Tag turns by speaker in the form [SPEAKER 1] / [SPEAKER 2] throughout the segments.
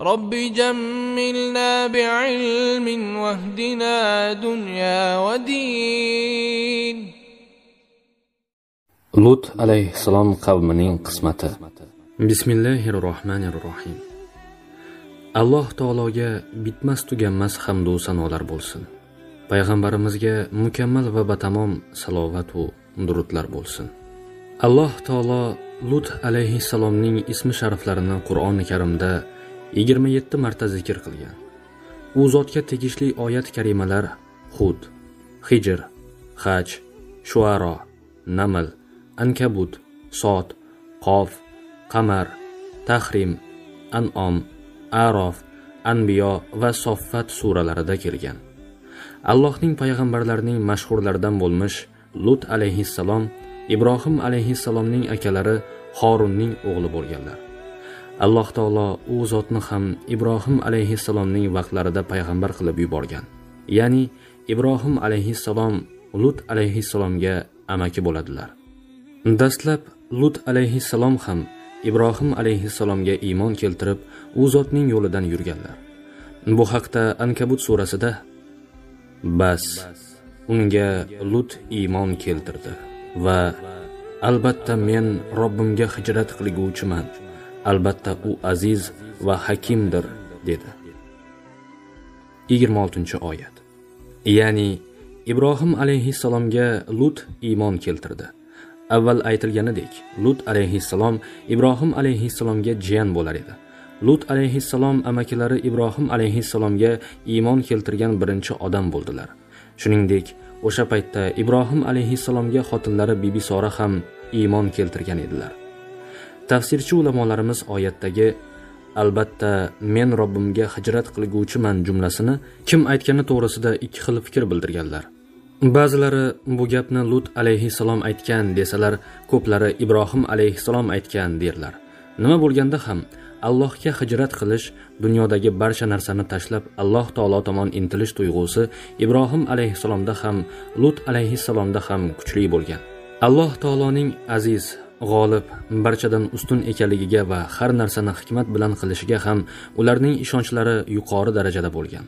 [SPEAKER 1] رب جملنا بعلم واهدنا دنيا ودين lut alayhissalom qavmining qismati الله الرحمن الرحيم alloh taologa bitmas tuganmas hamdu sanolar bo'lsin payg'ambarimizga mukammal va batamom salovatu durudlar bo'lsin alloh taolo lut alayhissalomning ismi shariflarini qur'oni karimda yigirma yetti marta zikr qilgan u zotga tegishli oyat karimalar hud hijr haj shuaro naml ankabut sot qof qamar tahrim anom arof anbiyo va soffat suralarida kelgan allohning payg'ambarlarining mashhurlaridan bo'lmish lut alayhissalom ibrohim alayhissalomning akalari xorunning o'g'li bo'lganlar alloh taolo u zotni ham ibrohim alayhissalomning vaqtlarida payg'ambar qilib yuborgan ya'ni ibrohim alayhissalom lut alayhissalomga amaki bo'ladilar dastlab lut alayhissalom ham ibrohim alayhissalomga iymon keltirib u zotning yo'lidan yurganlar bu haqda ankabut surasida bas unga lut iymon keltirdi va albatta men robbimga hijrat qilguvchiman albatta u aziz va hakimdir dedi 26 oyat ya'ni ibrohim alayhissalomga lut iymon keltirdi avval aytilganidek lut alayhissalom ibrohim alayhissalomga jiyan bo'lar edi lut alayhissalom amakilari ibrohim alayhissalomga iymon keltirgan birinchi odam bo'ldilar shuningdek o'sha paytda ibrohim alayhissalomga xotinlari bibi sora ham iymon keltirgan edilar tafsirchi ulamolarimiz oyatdagi albatta men robbimga hijrat qilguvchiman jumlasini kim aytgani to'g'risida ikki xil fikr bildirganlar ba'zilari bu gapni lut alayhissalom aytgan desalar ko'plari ibrohim alayhissalom aytgan derlar nima bo'lganda ham allohga hijrat qilish dunyodagi barcha narsani tashlab alloh taolo tomon intilish tuyg'usi ibrohim alayhissalomda ham lut alayhissalomda ham kuchli bo'lgan alloh taoloning aziz g'olib barchadan ustun ekanligiga va har narsani hikmat bilan qilishiga ham ularning ishonchlari yuqori darajada bo'lgan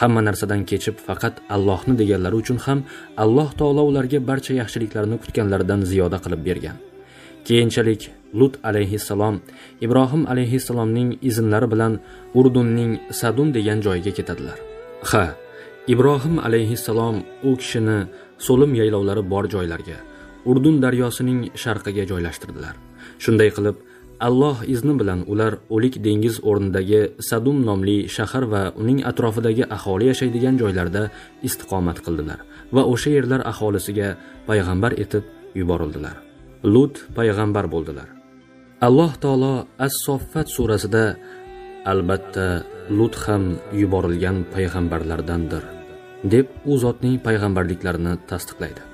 [SPEAKER 1] hamma narsadan kechib faqat allohni deganlari uchun ham alloh taolo ularga barcha yaxshiliklarni kutganlaridan ziyoda qilib bergan keyinchalik lut alayhissalom ibrohim alayhissalomning izinlari bilan urdunning sadun degan joyiga ketadilar ha ibrohim alayhissalom u kishini so'lim yaylovlari bor joylarga urdun daryosining sharqiga joylashtirdilar shunday qilib alloh izni bilan ular o'lik dengiz o'rnidagi sadum nomli shahar va uning atrofidagi aholi yashaydigan joylarda istiqomat qildilar va o'sha yerlar aholisiga payg'ambar etib yuborildilar lut payg'ambar bo'ldilar alloh taolo as soffat surasida albatta lut ham yuborilgan payg'ambarlardandir deb u zotning payg'ambarliklarini tasdiqlaydi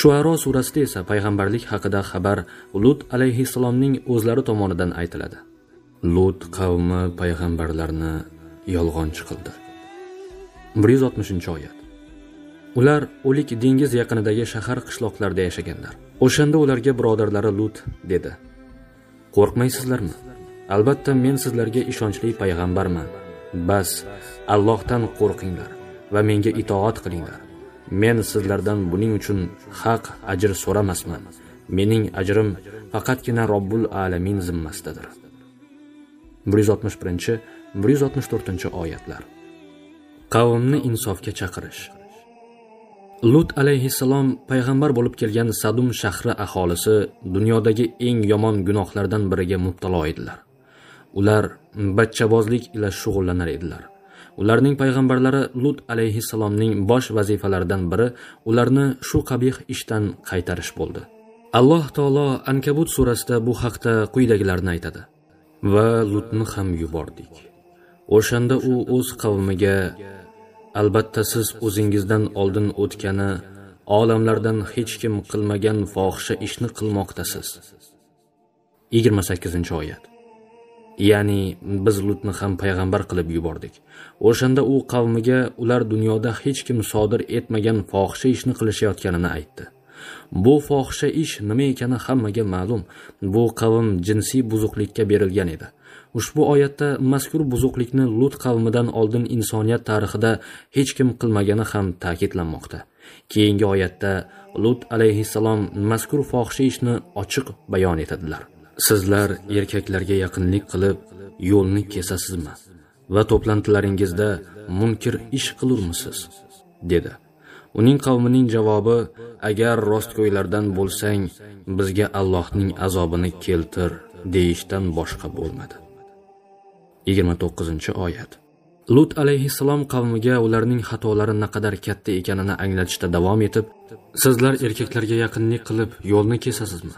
[SPEAKER 1] shuaro surasida esa payg'ambarlik haqida xabar lut alayhissalomning o'zlari tomonidan aytiladi lut qavmi payg'ambarlarni yolg'onchi qildi bir yuz oltmishinchi oyat ular o'lik dengiz yaqinidagi shahar qishloqlarda yashaganlar o'shanda ularga birodarlari lut dedi qo'rqmaysizlarmi albatta men sizlarga ishonchli payg'ambarman bas allohdan qo'rqinglar va menga itoat qilinglar men sizlardan buning uchun haq ajr so'ramasman mening ajrim faqatgina robbul alamin zimmasidadir 161 164 oyatlar qavmni insofga chaqirish lut alayhissalom payg'ambar bo'lib kelgan sadum shahri aholisi dunyodagi eng yomon gunohlardan biriga mubtalo edilar ular bachchabozlik ila shug'ullanar edilar ularning payg'ambarlari lut alayhissalomning bosh vazifalaridan biri ularni shu qabih ishdan qaytarish bo'ldi alloh taolo ankabut surasida bu haqda quyidagilarni aytadi va lutni ham yubordik o'shanda u o'z qavmiga albatta siz o'zingizdan oldin o'tgani olamlardan hech kim qilmagan fohisha ishni qilmoqdasiz yigirma sakkizinchi oyat ya'ni biz lutni ham payg'ambar qilib yubordik o'shanda u qavmiga ular dunyoda hech kim sodir etmagan fohisha ishni qilishayotganini aytdi bu fohisha ish nima ekani hammaga ma'lum bu qavm jinsiy buzuqlikka berilgan edi ushbu oyatda mazkur buzuqlikni lut qavmidan oldin insoniyat tarixida hech kim qilmagani ham ta'kidlanmoqda keyingi oyatda lut alayhissalom mazkur fohisha ishni ochiq bayon etadilar Sizlar erkaklarga yaqinlik qilib, yo'lni kesasizmi va to'plantilaringizda munkir ish qilurmisiz? dedi. Uning qavmining javobi: "Agar rostgo'ylardan bo'lsang, bizga Allohning azobini keltir" deyishdan boshqa bo'lmadi. 29-oyat. Lut alayhissalom qavmiga ularning xatolari naqadar katta ekanini anglatishda davom etib, "Sizlar erkaklarga yaqinlik qilib, yo'lni kesasizmi?"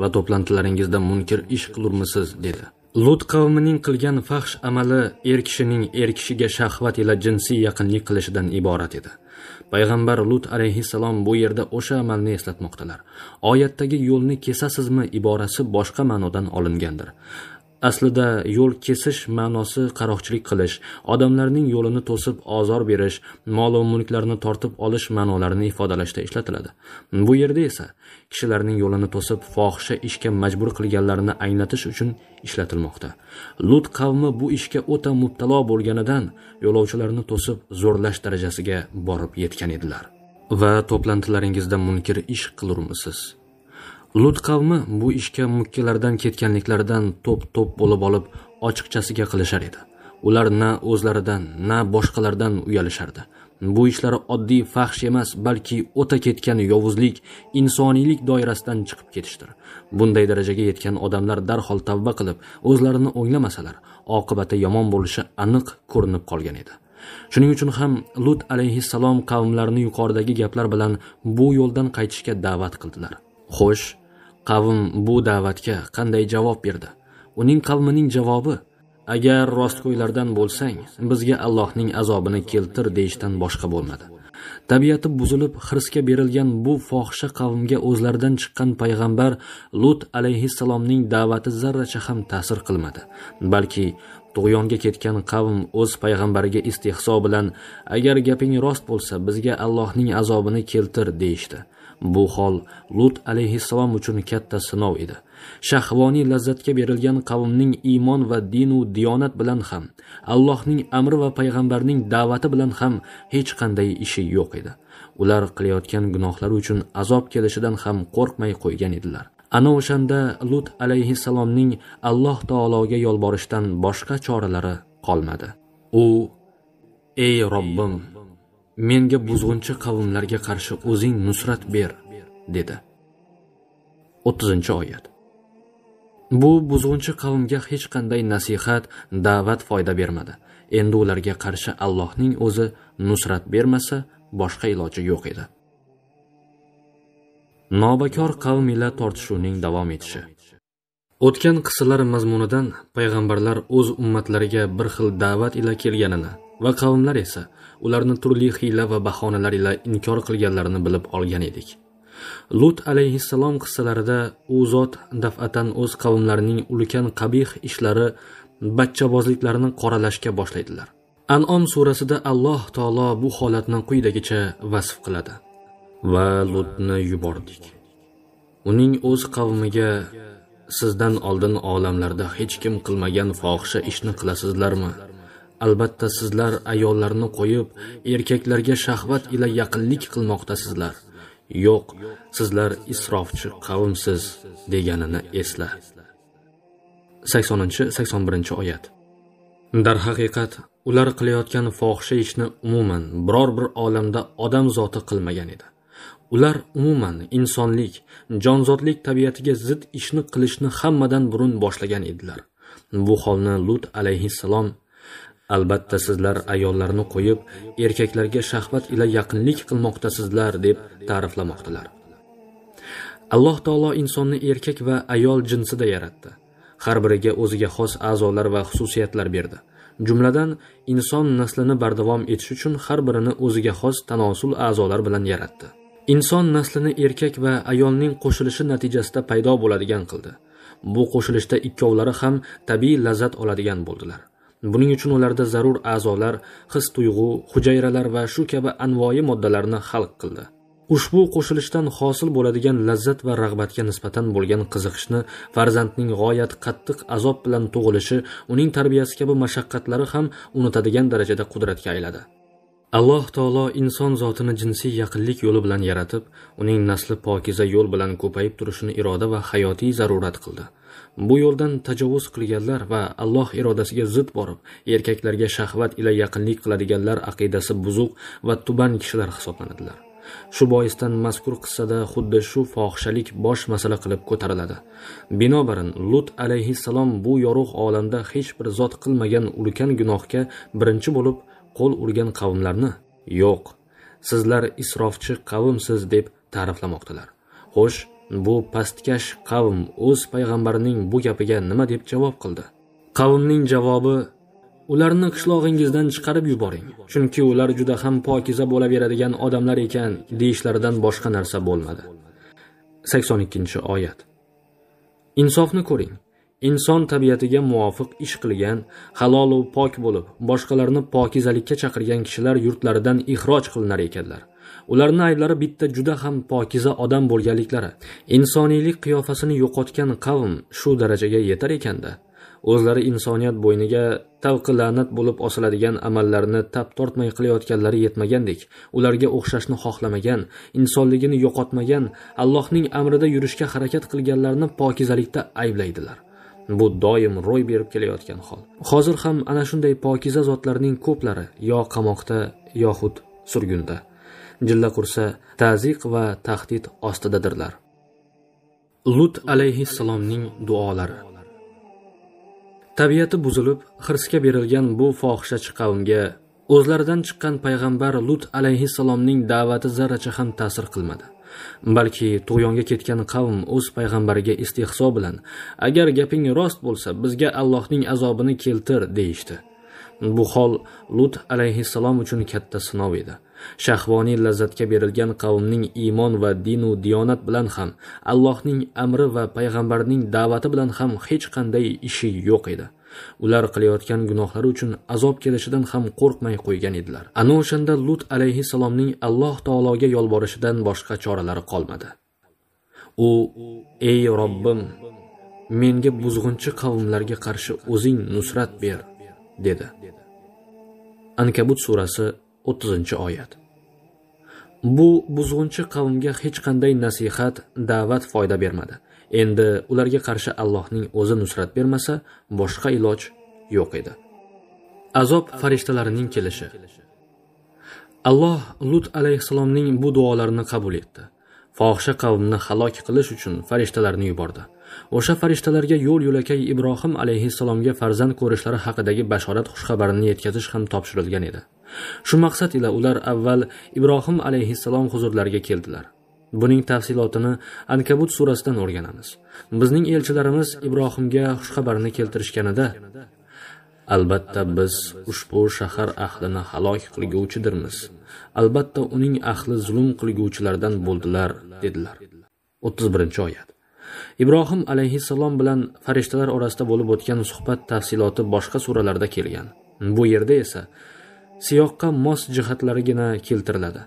[SPEAKER 1] va to'plantilaringizda munkir ish qilurmisiz dedi lut qavmining qilgan fahsh amali er kishining er kishiga shahvat ila jinsiy yaqinlik qilishidan iborat edi payg'ambar lut alayhissalom bu yerda o'sha amalni eslatmoqdalar oyatdagi yo'lni kesasizmi iborasi boshqa ma'nodan olingandir aslida yo'l kesish ma'nosi qaroqchilik qilish odamlarning yo'lini to'sib ozor berish mol va mulklarni tortib olish ma'nolarini ifodalashda ishlatiladi bu yerda esa kishilarning yo'lini to'sib fohisha ishga majbur qilganlarini anglatish uchun ishlatilmoqda lut qavmi bu ishga o'ta mubtalo bo'lganidan yo'lovchilarni to'sib zo'rlash darajasiga borib yetgan edilar va to'plantilaringizda munkir ish qilurmisiz lut qavmi bu ishga mukkalardan ketganliklaridan to'p to'p bo'lib olib ochiqchasiga qilishar edi ular na o'zlaridan na boshqalardan uyalishardi bu ishlari oddiy fahsh emas balki o'ta ketgan yovuzlik insoniylik doirasidan chiqib ketishdir bunday darajaga yetgan odamlar darhol tavba qilib o'zlarini o'nglamasalar oqibati yomon bo'lishi aniq ko'rinib qolgan edi shuning uchun ham lut alayhissalom qavmlarini yuqoridagi gaplar bilan bu yo'ldan qaytishga da'vat qildilar xo'sh Qavm bu da'vatga qanday javob berdi? Uning qavmining javobi: "Agar rostgo'ylardan bo'lsang, bizga Allohning azobini keltir" deyishdan boshqa bo'lmadi. Tabiati buzilib, hirsga berilgan bu fohisha qavmga o'zlaridan chiqqan payg'ambar Lut alayhissalomning da'vati zarracha ham ta'sir qilmadi. Balki tug'yonga ketgan qavm o'z payg'ambariga istehso bilan agar gaping rost bo'lsa bizga Allohning azobini keltir deyishdi işte. bu hol lut alayhissalom uchun katta sinov edi shahvoniy lazzatga berilgan qavmning iymon va dinu diyonat bilan ham allohning amri va payg'ambarning da'vati bilan ham hech qanday ishi yo'q edi ular qilayotgan gunohlari uchun azob kelishidan ham qo'rqmay qo'ygan edilar ana o'shanda lut alayhissalomning alloh taologa yolborishdan boshqa choralari qolmadi u ey robbim menga buzg'unchi qavmlarga qarshi o'zing nusrat ber dedi 30 oyat bu buzg'unchi qavmga hech qanday nasihat da'vat foyda bermadi endi ularga qarshi allohning o'zi nusrat bermasa boshqa iloji yo'q edi nobakor qavm ila tortishuvning davom etishi o'tgan qissalar mazmunidan payg'ambarlar o'z ummatlariga bir xil da'vat ila kelganini va qavmlar esa ularni turli hiyla va bahonalar ila inkor qilganlarini bilib olgan edik lut alayhissalom qissalarida u zot daf'atan o'z qavmlarining ulkan qabih ishlari bachchabozliklarini qoralashga boshlaydilar anom surasida alloh taolo bu holatni quyidagicha vasf qiladi va lutni yubordik uning o'z qavmiga sizdan oldin olamlarda hech kim qilmagan fohisha ishni qilasizlarmi Albatta sizlar ayollarni qo'yib, erkaklarga shahvat ila yaqinlik qilmoqdasizlar. Yo'q, sizlar isrofchi qavmsiz deganini esla. 80-81 oyat. Darhaqiqat, ular qilayotgan fohisha ishni umuman biror bir olamda odam zoti qilmagan edi. Ular umuman insonlik, jonzotlik tabiatiga zid ishni qilishni hammadan burun boshlagan edilar. Bu holni Lut alayhissalom albatta sizlar ayollarni qo'yib erkaklarga shahvat ila yaqinlik qilmoqdasizlar deb ta'riflamoqdalar alloh taolo insonni erkak va ayol jinsida yaratdi har biriga o'ziga xos a'zolar va xususiyatlar berdi jumladan inson naslini bardavom etish uchun har birini o'ziga xos tanosul a'zolar bilan yaratdi inson naslini erkak va ayolning qo'shilishi natijasida paydo bo'ladigan qildi bu qo'shilishda ikkovlari ham tabiiy lazzat oladigan bo'ldilar buning uchun ularda zarur a'zolar his tuyg'u hujayralar va shu kabi anvoyi moddalarni xalq qildi ushbu qo'shilishdan hosil bo'ladigan lazzat va rag'batga nisbatan bo'lgan qiziqishni farzandning g'oyat qattiq azob bilan tug'ilishi uning tarbiyasi kabi mashaqqatlari ham unutadigan darajada qudratga ayladi alloh taolo inson zotini jinsiy yaqinlik yo'li bilan yaratib uning nasli pokiza yo'l bilan ko'payib turishini iroda va hayotiy zarurat qildi bu yo'ldan tajovuz qilganlar va alloh irodasiga zid borib erkaklarga shahvat ila yaqinlik qiladiganlar aqidasi buzuq va tuban kishilar hisoblanadilar shu boisdan mazkur qissada xuddi shu fohishalik bosh masala qilib ko'tariladi binobarin lut alayhissalom bu yorug' olamda hech bir zot qilmagan ulkan gunohga birinchi bo'lib qo'l urgan qavmlarni yo'q sizlar isrofchi qavmsiz deb ta'riflamoqdalar xo'sh bu pastkash qavm o'z payg'ambarining bu gapiga nima deb javob qildi qavmning javobi ularni qishlog'ingizdan chiqarib yuboring chunki ular juda ham pokiza bo'laveradigan odamlar ekan deyishlaridan boshqa narsa bo'lmadi sakson ikkinchi oyat insofni ko'ring inson tabiatiga muvofiq ish qilgan halol pok bo'lib boshqalarni pokizalikka chaqirgan kishilar yurtlaridan ixroj qilinar ekanlar ularni ayblari bitta juda ham pokiza odam bo'lganliklari insoniylik qiyofasini yo'qotgan qavm shu darajaga yetar ekanda o'zlari insoniyat bo'yniga tavqi la'nat bo'lib osiladigan amallarni tap tortmay qilayotganlari yetmagandek ularga o'xshashni xohlamagan insonligini yo'qotmagan allohning amrida yurishga harakat qilganlarni pokizalikda ayblaydilar bu doim ro'y berib kelayotgan hol hozir ham ana shunday pokiza zotlarning ko'plari yo qamoqda yoxud surgunda jilla qursa taziq va tahdid ostidadirlar lut alayhissalomning duolari tabiati buzilib hirsga berilgan bu fohishachi qavmga o'zlaridan chiqqan payg'ambar lut alayhissalomning da'vati zarracha ham ta'sir qilmadi balki tug'yonga ketgan qavm o'z payg'ambariga istehso bilan agar gaping rost bo'lsa bizga allohning azobini keltir deyishdi bu hol lut alayhissalom uchun katta sinov edi shahvoniy lazzatga berilgan qavmning iymon va dinu diyonat bilan ham allohning amri va payg'ambarning da'vati bilan ham hech qanday ishi yo'q edi ular qilayotgan gunohlari uchun azob kelishidan ham qo'rqmay qo'ygan edilar ana o'shanda lut alayhissalomning alloh taologa yolborishidan boshqa choralari qolmadi u ey robbim menga buzg'unchi qavmlarga qarshi o'zing nusrat ber dedi ankabut surasi 30 oyat bu buzg'unchi qavmga hech qanday nasihat da'vat foyda bermadi endi ularga qarshi allohning o'zi nusrat bermasa boshqa iloj yo'q edi azob farishtalarining kelishi alloh lut alayhissalomning bu duolarini qabul etdi fohisha qavmni halok qilish uchun farishtalarni yubordi o'sha farishtalarga yo'l yo'lakay ibrohim alayhissalomga farzand ko'rishlari haqidagi bashorat xushxabarini yetkazish ham topshirilgan edi shu maqsad ila ular avval ibrohim alayhissalom huzurlariga keldilar buning tafsilotini ankabut surasidan o'rganamiz bizning elchilarimiz ibrohimga xushxabarni keltirishganida albatta biz ushbu shahar ahlini halok qilguvchidirmiz albatta uning ahli zulm qilguvchilardan bo'ldilar dedilar o'ttiz birinchi oyat ibrohim alayhissalom bilan farishtalar orasida bo'lib o'tgan suhbat tafsiloti boshqa suralarda kelgan bu yerda esa siyoqqa mos jihatlarigina keltiriladi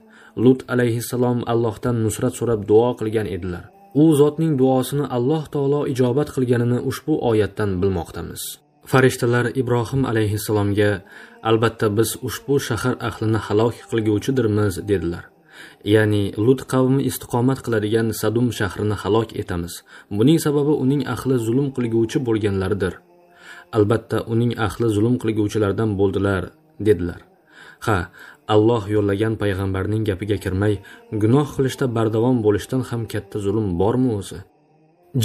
[SPEAKER 1] lut alayhissalom allohdan nusrat so'rab duo qilgan edilar u zotning duosini alloh taolo ijobat qilganini ushbu oyatdan bilmoqdamiz farishtalar ibrohim alayhissalomga albatta biz ushbu shahar ahlini halok qilguvchidirmiz dedilar ya'ni lut qavmi istiqomat qiladigan sadum shahrini halok etamiz buning sababi uning ahli zulm qilguvchi bo'lganlaridir albatta uning ahli zulm qilguvchilardan bo'ldilar dedilar ha alloh yo'llagan payg'ambarning gapiga kirmay gunoh qilishda bardavom bo'lishdan ham katta zulm bormi o'zi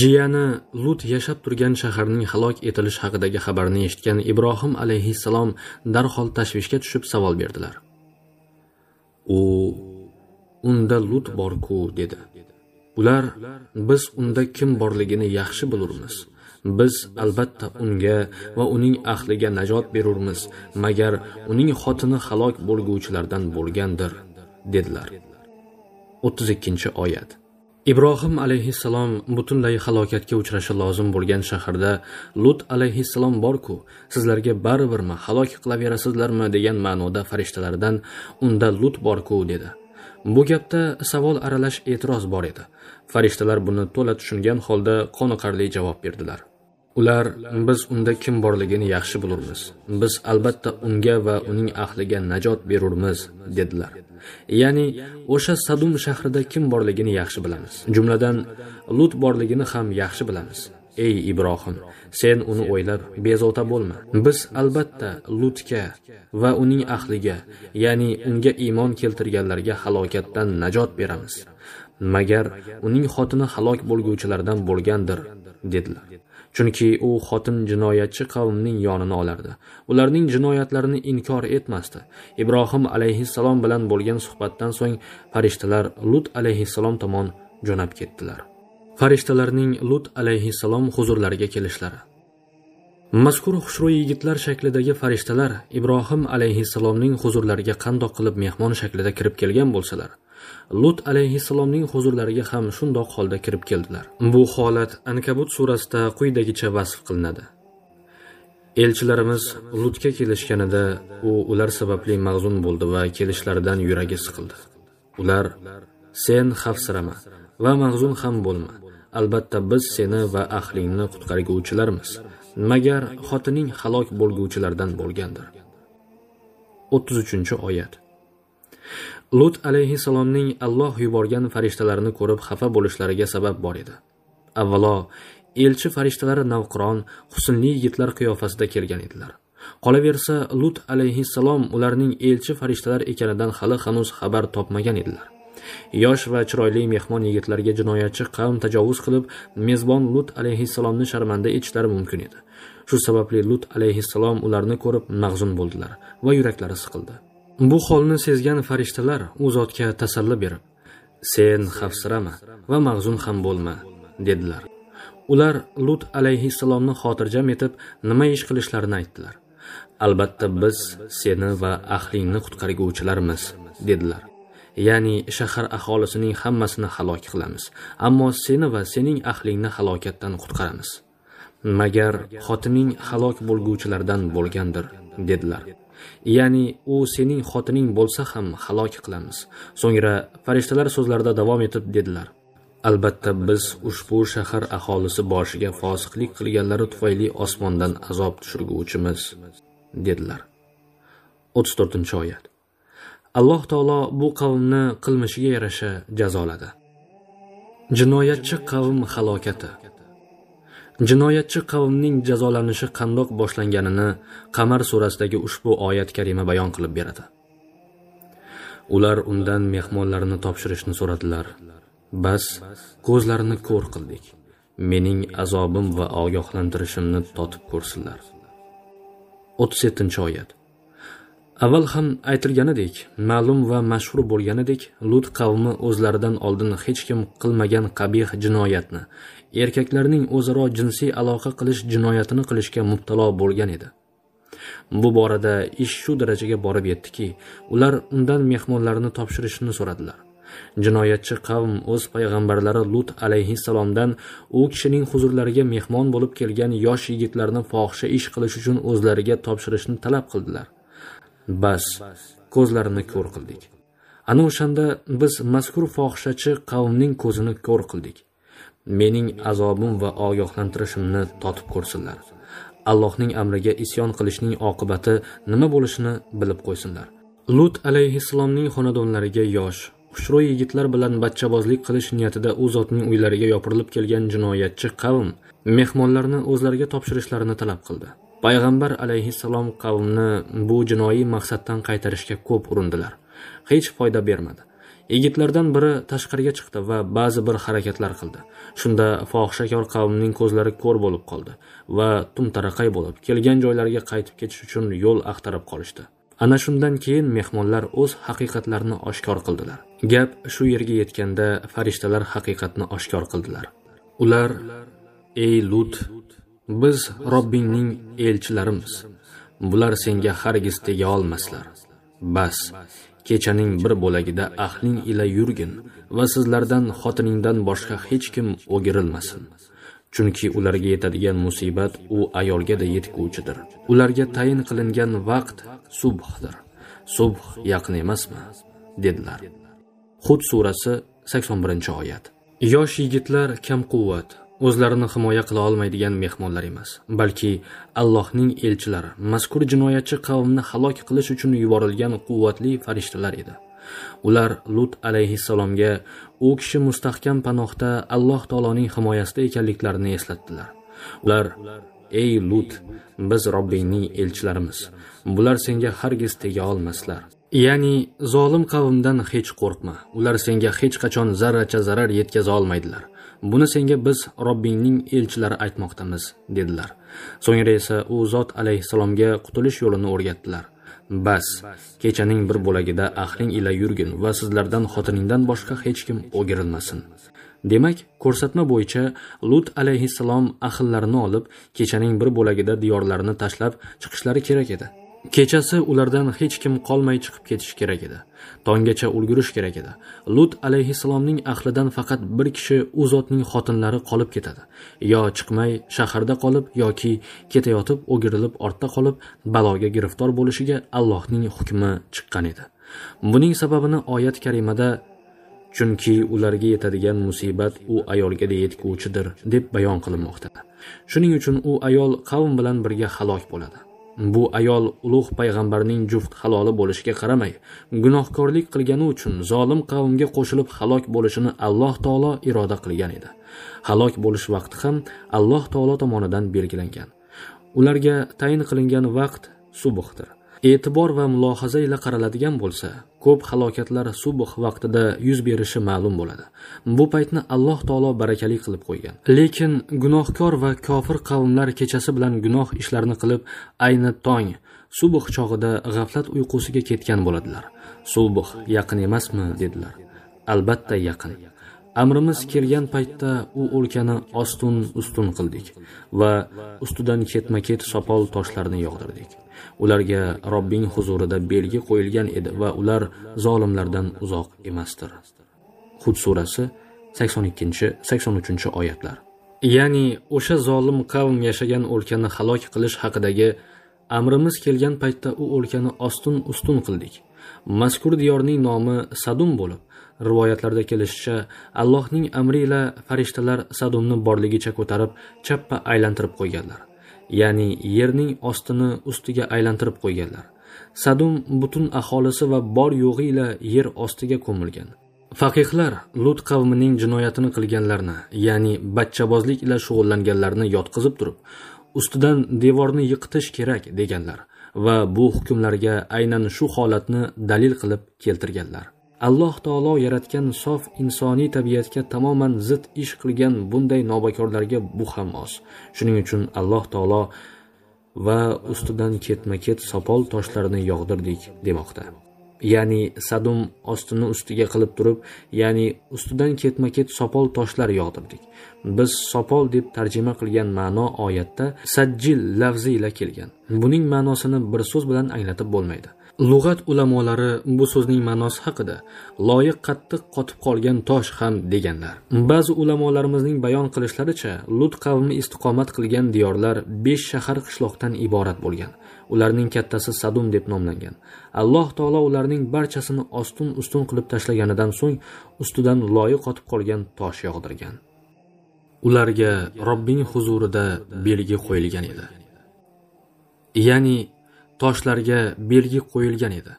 [SPEAKER 1] jiyani lut yashab turgan shaharning halok etilishi haqidagi xabarni eshitgan ibrohim alayhissalom darhol tashvishga tushib savol berdilar u unda lut borku dedi ular biz unda kim borligini yaxshi bilurmiz biz albatta unga va uning ahliga najot berurmiz magar uning xotini halok bo'lguvchilardan bo'lgandir dedilar 32 oyat ibrohim alayhissalom butunlay halokatga uchrashi lozim bo'lgan shaharda lut alayhissalom borku sizlarga baribirmi halok qilaverasizlarmi degan ma'noda farishtalardan unda lut borku dedi bu gapda savol aralash e'tiroz bor edi farishtalar buni to'la tushungan holda qoniqarli javob berdilar ular biz unda kim borligini yaxshi bilurmiz biz albatta unga va uning ahliga najot berurmiz dedilar ya'ni o'sha sadum shahrida kim borligini yaxshi bilamiz jumladan lut borligini ham yaxshi bilamiz ey ibrohim sen uni o'ylab bezovta bo'lma biz albatta lutga va uning ahliga ya'ni unga iymon keltirganlarga halokatdan najot beramiz magar uning xotini halok bo'lguvchilardan bo'lgandir dedilar chunki u xotin jinoyatchi qavmning yonini olardi ularning jinoyatlarini inkor etmasdi ibrohim alayhissalom bilan bo'lgan suhbatdan so'ng farishtalar lut alayhissalom tomon jo'nab ketdilar farishtalarning lut alayhissalom huzurlariga kelishlari mazkur xushro'y yigitlar shaklidagi farishtalar ibrohim alayhissalomning huzurlariga qandoq qilib mehmon shaklida kirib kelgan bo'lsalar lut alayhissalomning huzurlariga ham shundoq holda kirib keldilar bu holat ankabut surasida quyidagicha vasf qilinadi elchilarimiz lutga kelishganida u ular sababli mag'zun bo'ldi va kelishlaridan yuragi siqildi ular sen xavfsirama va mag'zun ham bo'lma albatta biz seni va ahlingni qutqarguvchilarmiz magar xotining halok bo'lguvchilardan bo'lgandir o'ttiz uchinchi oyat lut alayhissalomning alloh yuborgan farishtalarini ko'rib xafa bo'lishlariga sabab bor edi avvalo elchi farishtalari navqiron husnli yigitlar qiyofasida kelgan edilar qolaversa lut alayhissalom ularning elchi farishtalar ekanidan hali hanuz xabar topmagan edilar yosh va chiroyli mehmon yigitlarga jinoyatchi qavm tajovuz qilib mezbon lut alayhissalomni sharmanda etishlari mumkin edi shu sababli lut alayhissalom ularni ko'rib mag'zun bo'ldilar va yuraklari siqildi bu holni sezgan farishtalar u zotga tasalli berib sen xavfsirama va mag'zun ham bo'lma dedilar ular lut alayhissalomni xotirjam etib nima ish qilishlarini aytdilar albatta biz seni va ahlingni qutqarguvchilarmiz dedilar ya'ni shahar aholisining hammasini halok qilamiz ammo seni va sening ahlingni halokatdan qutqaramiz magar xotining halok bo'lguvchilardan bo'lgandir dedilar ya'ni u sening xotining bo'lsa ham halok qilamiz so'ngra farishtalar so'zlarida davom etib dedilar albatta biz ushbu shahar aholisi boshiga fosiqlik qilganlari tufayli osmondan azob tushirguvchimiz dedilar 34 oyat alloh taolo bu qavmni qilmishiga yarasha jazoladi jinoyatchi qavm halokati jinoyatchi qavmning jazolanishi qandoq boshlanganini qamar surasidagi ushbu oyat karima bayon qilib beradi ular undan mehmonlarini topshirishni so'radilar bas ko'zlarini ko'r qildik mening azobim va ogohlantirishimni totib ko'rsinlar o'ttiz yettinchi oyat avval ham aytilganidek ma'lum va mashhur bo'lganidek lut qavmi o'zlaridan oldin hech kim qilmagan qabih jinoyatni erkaklarning o'zaro jinsiy aloqa qilish jinoyatini qilishga mubtalo bo'lgan edi bu borada ish shu darajaga borib yetdiki ular undan mehmonlarni topshirishni so'radilar jinoyatchi qavm o'z payg'ambarlari lut alayhissalomdan u kishining huzurlariga mehmon bo'lib kelgan yosh yigitlarni fohisha ish qilish uchun o'zlariga topshirishni talab qildilar bas ko'zlarini ko'r qildik ana o'shanda biz mazkur fohishachi qavmning ko'zini ko'r qildik mening azobim va ogohlantirishimni totib ko'rsinlar allohning amriga isyon qilishning oqibati nima bo'lishini bilib qo'ysinlar lut alayhissalomning xonadonlariga yosh xushro'y yigitlar bilan bachchabozlik qilish niyatida u zotning uylariga yopirilib kelgan jinoyatchi qavm mehmonlarni o'zlariga topshirishlarini talab qildi payg'ambar alayhissalom qavmni bu jinoiy maqsaddan qaytarishga ko'p urindilar hech foyda bermadi yigitlardan biri tashqariga chiqdi va ba'zi bir harakatlar qildi shunda fohishakor qavmning ko'zlari ko'r bo'lib qoldi va tumtaraqay bo'lib kelgan joylariga qaytib ketish uchun yo'l axtarib qolishdi ana shundan keyin mehmonlar o'z haqiqatlarini oshkor qildilar gap shu yerga yetganda farishtalar haqiqatni oshkor qildilar ular ey lut biz robbingning elchilarimiz bular senga hargiz tega olmaslar bas kechaning bir bo'lagida ahling ila yurgin va sizlardan xotiningdan boshqa hech kim o'girilmasin chunki ularga yetadigan musibat u ayolgada yetkuvchidir ularga tayin qilingan vaqt subhdir subh yaqin emasmi dedilar hud surasi 81 oyat yosh yigitlar kam quvvat o'zlarini himoya qila olmaydigan mehmonlar emas balki allohning elchilari mazkur jinoyatchi qavmni halok qilish uchun yuborilgan quvvatli farishtalar edi ular lut alayhissalomga u kishi mustahkam panohda alloh taoloning himoyasida ekanliklarini eslatdilar ular ey lut biz robbingning elchilarimiz bular senga hargiz tega olmaslar ya'ni zolim qavmdan hech qo'rqma ular senga hech qachon zarracha zarar yetkaza olmaydilar buni senga biz robbingning elchilari aytmoqdamiz dedilar so'ngra esa u zot alayhissalomga qutulish yo'lini o'rgatdilar bas kechaning bir bo'lagida ahling ila yurgin va sizlardan xotiningdan boshqa hech kim o'girilmasin demak ko'rsatma bo'yicha lut alayhissalom ahllarini olib kechaning bir bo'lagida diyorlarini tashlab chiqishlari kerak edi kechasi ulardan hech kim qolmay chiqib ketish kerak edi tonggacha ulgurish kerak edi lut alayhissalomning ahlidan faqat bir kishi u zotning xotinlari qolib ketadi yo chiqmay shaharda qolib yoki ketayotib o'girilib ortda qolib baloga giriftor bo'lishiga allohning hukmi chiqqan edi buning sababini oyat karimada chunki ularga yetadigan musibat u ayolgada yetguvchidir deb bayon qilinmoqda shuning uchun u ayol qavm bilan birga halok bo'ladi bu ayol ulug' payg'ambarning juft haloli bo'lishiga qaramay gunohkorlik qilgani uchun zolim qavmga qo'shilib halok bo'lishini alloh taolo iroda qilgan edi halok bo'lish vaqti ham alloh taolo tomonidan belgilangan ularga tayin qilingan vaqt subhdir e'tibor va mulohaza ila qaraladigan bo'lsa ko'p halokatlar subh vaqtida yuz berishi ma'lum bo'ladi bu paytni alloh taolo barakali qilib qo'ygan lekin gunohkor va kofir qavmlar kechasi bilan gunoh ishlarni qilib ayni tong subh chog'ida g'aflat uyqusiga ketgan bo'ladilar subh yaqin emasmi dedilar albatta yaqin amrimiz kelgan paytda u o'lkani ostun ustun qildik va ustidan ketma ket sopol toshlarni yog'dirdik ularga robbing huzurida belgi qo'yilgan edi va ular zolimlardan uzoq emasdir hud surasi 82 83 oyatlar ya'ni o'sha zolim qavm yashagan o'lkani halok qilish haqidagi amrimiz kelgan paytda u o'lkani ostin ustun qildik mazkur diyorning nomi sadum bo'lib rivoyatlarda kelishicha allohning amri ila farishtalar sadumni borligicha ko'tarib chappa aylantirib qo'yganlar ya'ni yerning ostini ustiga aylantirib qo'yganlar sadum butun aholisi va bor yo'g'i ila yer ostiga ko'milgan faqihlar lut qavmining jinoyatini qilganlarni ya'ni bachchabozlik ila shug'ullanganlarni yotqizib turib ustidan devorni yiqitish kerak deganlar va bu hukmlarga aynan shu holatni dalil qilib keltirganlar alloh taolo yaratgan sof insoniy tabiatga tamoman zid ish qilgan bunday nobakorlarga bu ham oz shuning uchun alloh taolo va ustidan ketma ket sopol toshlarni yog'dirdik demoqda ya'ni sadum ostini ustiga qilib turib ya'ni ustidan ketma ket sopol toshlar yog'dirdik biz sopol deb tarjima qilgan ma'no oyatda sajjil lafzi ila kelgan buning ma'nosini bir so'z bilan anglatib bo'lmaydi lug'at ulamolari bu so'zning ma'nosi haqida loyi qattiq qotib qolgan tosh ham deganlar ba'zi ulamolarimizning bayon qilishlaricha lut qavmi istiqomat qilgan diyorlar besh shahar qishloqdan iborat bo'lgan ularning kattasi sadum deb nomlangan alloh taolo ularning barchasini ostun ustun qilib tashlaganidan so'ng ustidan loyi qotib qolgan tosh yog'dirgan ularga robbing huzurida belgi qo'yilgan edi ya'ni toshlarga belgi qo'yilgan edi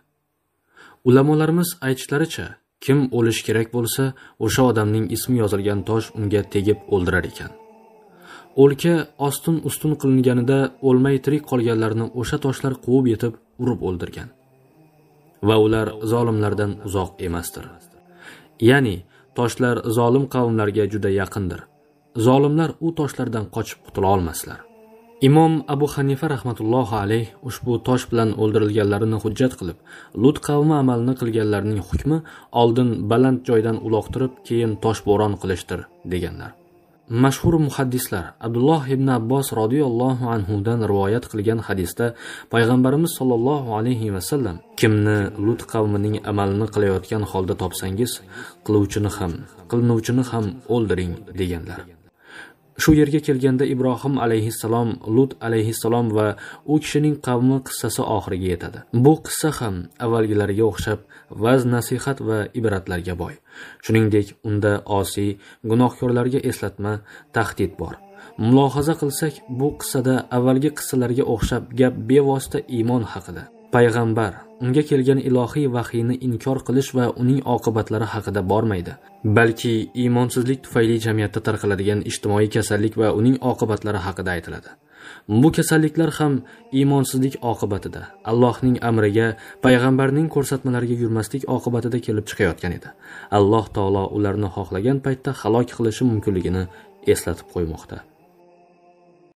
[SPEAKER 1] ulamolarimiz aytishlaricha kim o'lish kerak bo'lsa o'sha odamning ismi yozilgan tosh unga tegib o'ldirar ekan o'lka ostin ustun qilinganida o'lmay tirik qolganlarni o'sha toshlar quvib yetib urib o'ldirgan va ular zolimlardan uzoq emasdir ya'ni toshlar zolim qavmlarga juda yaqindir zolimlar u toshlardan qochib qutula olmaslar imom abu hanifa rahmatullohi alayh ushbu tosh bilan o'ldirilganlarini hujjat qilib lut qavmi amalni qilganlarning hukmi oldin baland joydan uloqtirib keyin toshbo'ron qilishdir deganlar mashhur muhaddislar abdulloh ibn abbos roziyallohu anhudan rivoyat qilgan hadisda payg'ambarimiz sollallohu alayhi vasallam kimni lut qavmining amalini qilayotgan holda topsangiz qiluvchini ham qilinuvchini ham o'ldiring deganlar shu yerga kelganda ibrohim alayhissalom lut alayhissalom va u kishining qavmi qissasi oxiriga yetadi bu qissa ham avvalgilariga o'xshab vaz nasihat va ibratlarga boy shuningdek unda osiy gunohkorlarga eslatma tahdid bor mulohaza qilsak bu qissada avvalgi qissalarga o'xshab gap bevosita iymon haqida payg'ambar unga kelgan ilohiy vahiyni inkor qilish va uning oqibatlari haqida bormaydi balki iymonsizlik tufayli jamiyatda tarqaladigan ijtimoiy kasallik va uning oqibatlari haqida aytiladi bu kasalliklar ham iymonsizlik oqibatida allohning amriga payg'ambarning ko'rsatmalariga yurmaslik oqibatida kelib chiqayotgan edi alloh taolo ularni xohlagan paytda halok qilishi mumkinligini eslatib qo'ymoqda